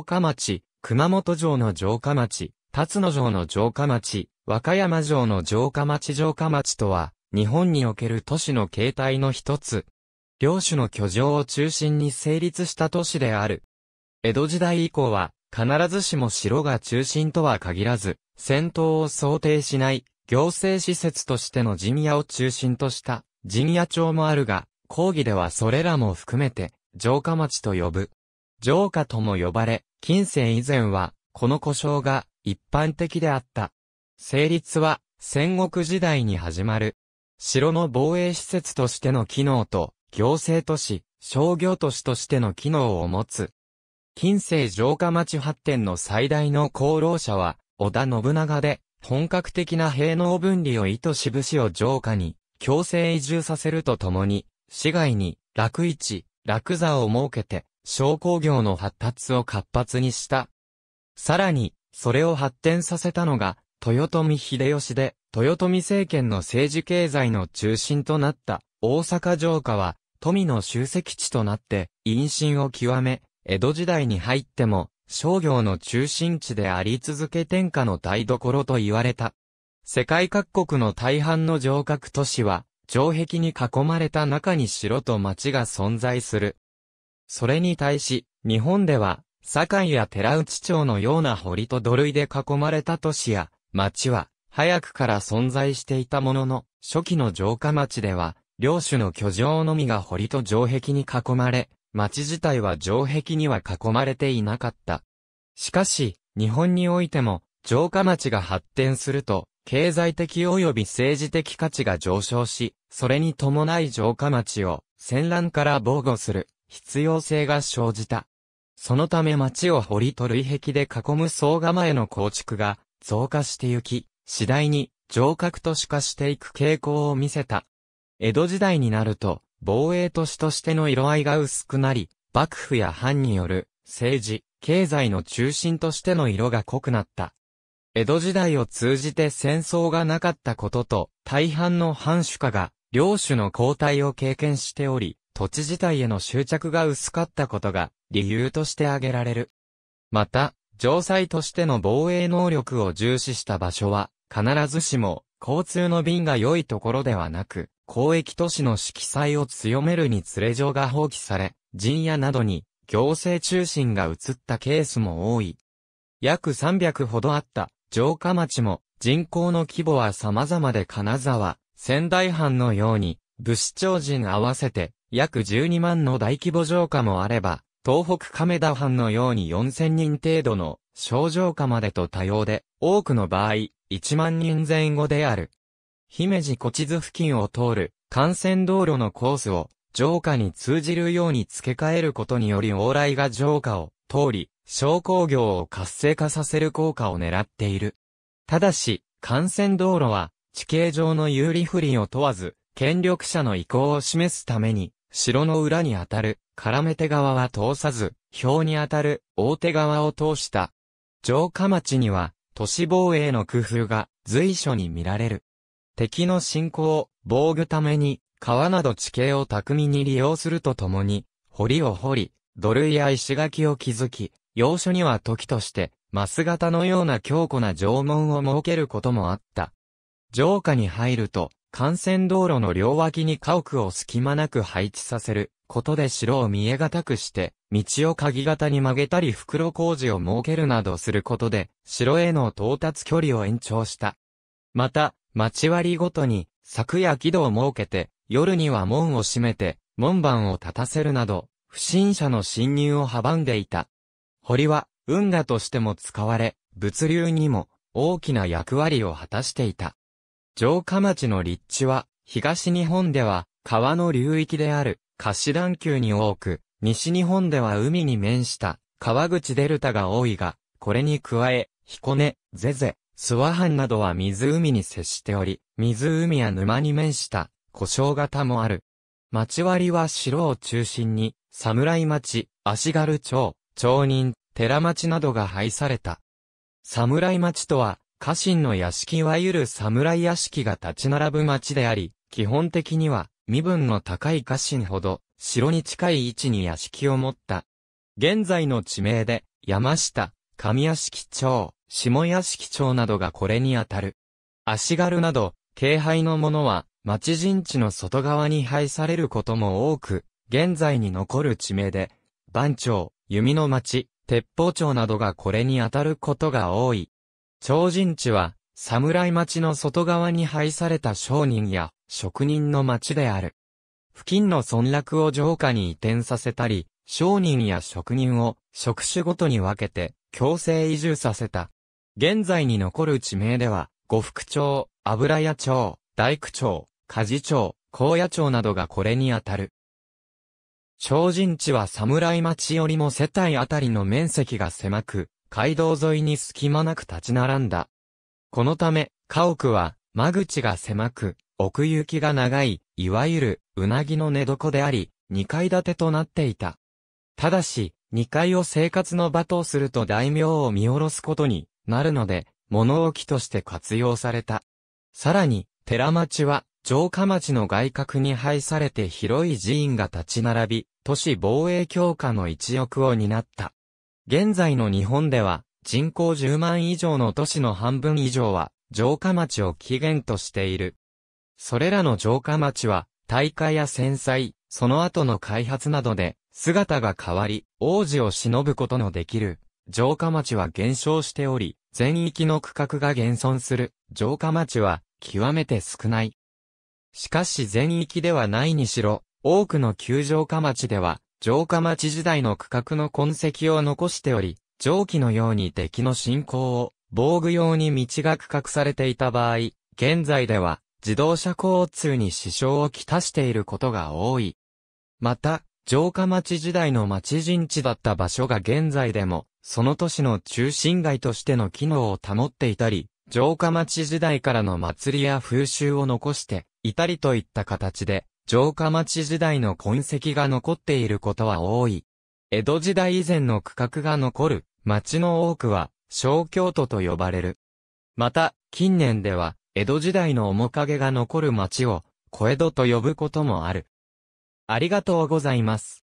岡町、熊本城の城下町、辰野城の城下町、和歌山城の城下町城下町とは、日本における都市の形態の一つ。領主の居城を中心に成立した都市である。江戸時代以降は、必ずしも城が中心とは限らず、戦闘を想定しない、行政施設としての陣屋を中心とした、陣屋町もあるが、講義ではそれらも含めて、城下町と呼ぶ。城下とも呼ばれ、近世以前は、この故障が一般的であった。成立は、戦国時代に始まる。城の防衛施設としての機能と、行政都市、商業都市としての機能を持つ。近世城下町発展の最大の功労者は、織田信長で、本格的な兵能分離を意図し武士を城下に、強制移住させるとともに、市外に、楽市、楽座を設けて、商工業の発達を活発にした。さらに、それを発展させたのが、豊臣秀吉で、豊臣政権の政治経済の中心となった大阪城下は、富の集積地となって、陰心を極め、江戸時代に入っても、商業の中心地であり続け天下の台所と言われた。世界各国の大半の城郭都市は、城壁に囲まれた中に城と町が存在する。それに対し、日本では、堺や寺内町のような堀と土塁で囲まれた都市や、町は、早くから存在していたものの、初期の城下町では、領主の居城のみが堀と城壁に囲まれ、町自体は城壁には囲まれていなかった。しかし、日本においても、城下町が発展すると、経済的及び政治的価値が上昇し、それに伴い城下町を、戦乱から防護する必要性が生じた。そのため町を堀と類壁で囲む総構への構築が増加してゆき、次第に城郭都市化していく傾向を見せた。江戸時代になると、防衛都市としての色合いが薄くなり、幕府や藩による政治、経済の中心としての色が濃くなった。江戸時代を通じて戦争がなかったことと、大半の藩主化が、領主の交代を経験しており、土地自体への執着が薄かったことが理由として挙げられる。また、城塞としての防衛能力を重視した場所は、必ずしも交通の便が良いところではなく、交易都市の色彩を強めるにつれ城が放棄され、陣屋などに行政中心が移ったケースも多い。約300ほどあった城下町も人口の規模は様々で金沢、仙台藩のように、武士長人合わせて約12万の大規模城下もあれば、東北亀田藩のように4000人程度の小城下までと多様で、多くの場合、1万人前後である。姫路古地図付近を通る幹線道路のコースを城下に通じるように付け替えることにより往来が城下を通り、商工業を活性化させる効果を狙っている。ただし、幹線道路は地形上の有利不利を問わず、権力者の意向を示すために、城の裏に当たる、絡め手側は通さず、表に当たる、大手側を通した。城下町には、都市防衛の工夫が随所に見られる。敵の侵攻を防ぐために、川など地形を巧みに利用するとともに、堀を掘り、土塁や石垣を築き、要所には時として、マス型のような強固な城門を設けることもあった。城下に入ると、幹線道路の両脇に家屋を隙間なく配置させることで城を見えがたくして、道を鍵型に曲げたり袋工事を設けるなどすることで、城への到達距離を延長した。また、町割ごとに、柵や木戸を設けて、夜には門を閉めて、門番を立たせるなど、不審者の侵入を阻んでいた。堀は、運河としても使われ、物流にも、大きな役割を果たしていた。城下町の立地は、東日本では川の流域である、貸段丘に多く、西日本では海に面した川口デルタが多いが、これに加え、彦根、ゼゼ、諏訪藩などは湖に接しており、湖や沼に面した故障型もある。町割りは城を中心に、侍町、足軽町、町人、寺町などが配された。侍町とは、家臣の屋敷はゆる侍屋敷が立ち並ぶ町であり、基本的には身分の高い家臣ほど城に近い位置に屋敷を持った。現在の地名で山下、上屋敷町、下屋敷町などがこれにあたる。足軽など、軽廃のものは町陣地の外側に配されることも多く、現在に残る地名で、番町、弓の町、鉄砲町などがこれにあたることが多い。超人地は、侍町の外側に配された商人や職人の町である。付近の村落を城下に移転させたり、商人や職人を職種ごとに分けて強制移住させた。現在に残る地名では、呉服町、油屋町、大工町、鍛冶町、高野町などがこれにあたる。超人地は侍町よりも世帯あたりの面積が狭く、街道沿いに隙間なく立ち並んだ。このため、家屋は、間口が狭く、奥行きが長い、いわゆる、うなぎの寝床であり、二階建てとなっていた。ただし、二階を生活の場とすると大名を見下ろすことになるので、物置として活用された。さらに、寺町は、城下町の外郭に配されて広い寺院が立ち並び、都市防衛強化の一翼を担った。現在の日本では、人口10万以上の都市の半分以上は、城下町を起源としている。それらの城下町は、大火や戦災、その後の開発などで、姿が変わり、王子を忍ぶことのできる、城下町は減少しており、全域の区画が現存する、城下町は、極めて少ない。しかし全域ではないにしろ、多くの旧城下町では、城下町時代の区画の痕跡を残しており、蒸気のように敵の進行を防具用に道が区画されていた場合、現在では自動車交通に支障をきたしていることが多い。また、城下町時代の町陣地だった場所が現在でも、その都市の中心街としての機能を保っていたり、城下町時代からの祭りや風習を残していたりといった形で、城下町時代の痕跡が残っていることは多い。江戸時代以前の区画が残る町の多くは小京都と呼ばれる。また、近年では江戸時代の面影が残る町を小江戸と呼ぶこともある。ありがとうございます。